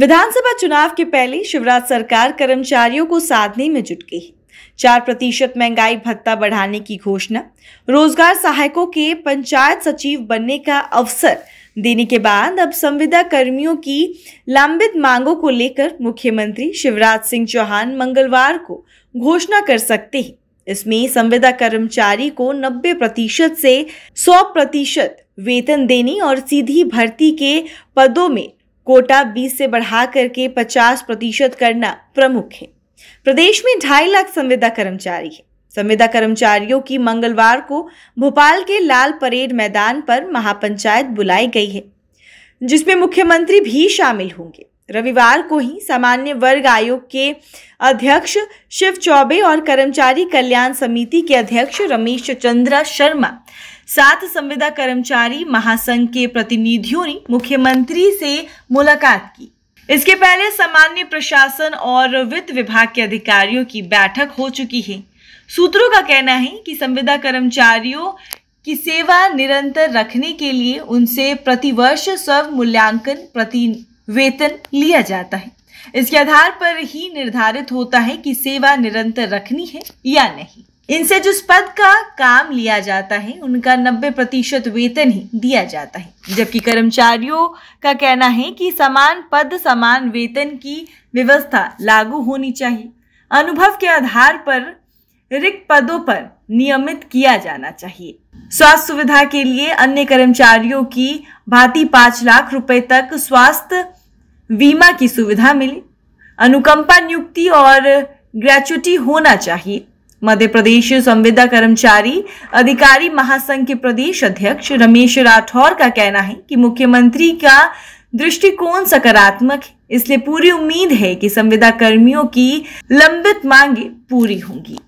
विधानसभा चुनाव के पहले शिवराज सरकार कर्मचारियों को साधने में जुट गई चार प्रतिशत महंगाई भत्ता बढ़ाने की घोषणा रोजगार सहायकों के पंचायत सचिव बनने का अवसर देने के बाद अब संविदा कर्मियों की लंबित मांगों को लेकर मुख्यमंत्री शिवराज सिंह चौहान मंगलवार को घोषणा कर सकते हैं इसमें संविदा कर्मचारी को 90 प्रतिशत से 100 प्रतिशत वेतन देने और सीधी भर्ती के पदों में कोटा 20 से बढ़ा करके 50 प्रतिशत करना प्रमुख है प्रदेश में ढाई लाख संविदा कर्मचारी है संविदा कर्मचारियों की मंगलवार को भोपाल के लाल परेड मैदान पर महापंचायत बुलाई गई है जिसमें मुख्यमंत्री भी शामिल होंगे रविवार को ही सामान्य वर्ग आयोग के अध्यक्ष शिव चौबे और कर्मचारी कल्याण समिति के अध्यक्ष रमेश चंद्र शर्मा सात संविदा कर्मचारी महासंघ के प्रतिनिधियों ने मुख्यमंत्री से मुलाकात की इसके पहले सामान्य प्रशासन और वित्त विभाग के अधिकारियों की बैठक हो चुकी है सूत्रों का कहना है कि संविदा कर्मचारियों की सेवा निरंतर रखने के लिए उनसे प्रतिवर्ष स्व मूल्यांकन प्रति वेतन लिया जाता है इसके आधार पर ही निर्धारित होता है कि सेवा निरंतर रखनी है या नहीं इनसे जिस पद का काम लिया जाता है उनका 90 प्रतिशत वेतन ही दिया जाता है जबकि कर्मचारियों का कहना है कि समान पद समान वेतन की व्यवस्था लागू होनी चाहिए अनुभव के आधार पर रिक्त पदों पर नियमित किया जाना चाहिए स्वास्थ्य सुविधा के लिए अन्य कर्मचारियों की भांति पाँच लाख रुपए तक स्वास्थ्य बीमा की सुविधा मिले अनुकंपा नियुक्ति और ग्रेचुटी होना चाहिए मध्य प्रदेश संविदा कर्मचारी अधिकारी महासंघ के प्रदेश अध्यक्ष रमेश राठौर का कहना है कि मुख्यमंत्री का दृष्टिकोण सकारात्मक है इसलिए पूरी उम्मीद है कि संविदा कर्मियों की लंबित मांगे पूरी होंगी